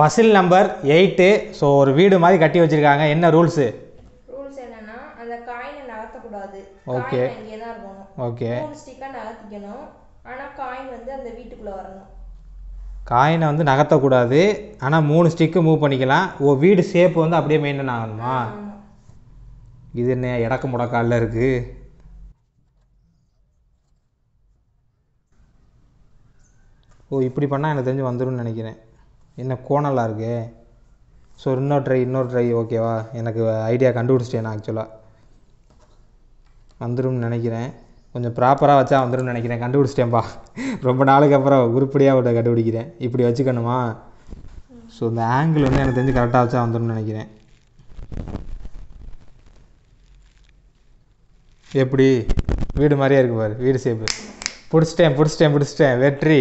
Basil number eight so ஒரு வீடு மாதிரி கட்டி வச்சுருக்காங்க என்ன ரூல்ஸு ரூல்ஸ் என்னன்னா அந்த காயினை நகர்த்தக்கூடாது ஓகே இங்கே தான் இருக்கணும் ஓகே ஸ்டிக்காக நகர்த்திக்கணும் ஆனால் காயின் வந்து அந்த வீட்டுக்குள்ளே வரணும் காயினை வந்து நகர்த்தக்கூடாது ஆனால் மூணு ஸ்டிக்கு மூவ் பண்ணிக்கலாம் ஓ வீடு ஷேப் வந்து அப்படியே மெயின்டைன் ஆகணுமா இது என்ன இடக்க முடக்கால இருக்கு ஓ இப்படி பண்ணால் எனக்கு தெரிஞ்சு வந்துடும் நினைக்கிறேன் என்ன கோணலாக இருக்குது ஸோ இன்னொரு ட்ரை இன்னொரு ட்ரை ஓகேவா எனக்கு ஐடியா கண்டுபிடிச்சிட்டேன் நான் ஆக்சுவலாக வந்துடும்னு நினைக்கிறேன் கொஞ்சம் ப்ராப்பராக வச்சா வந்துடும் நினைக்கிறேன் கண்டுபிடிச்சிட்டேன்ப்பா ரொம்ப நாளுக்கு அப்புறம் உருப்படியாக விட்ட கண்டுபிடிக்கிறேன் இப்படி வச்சுக்கணுமா ஸோ இந்த ஆங்கிள் வந்து எனக்கு தெரிஞ்சு கரெக்டாக வச்சா வந்துடும் நினைக்கிறேன் எப்படி வீடு மாதிரியே இருக்கு பாரு வீடு சேப்பு பிடிச்சிட்டேன் பிடிச்சிட்டேன் பிடிச்சிட்டேன் வெற்றி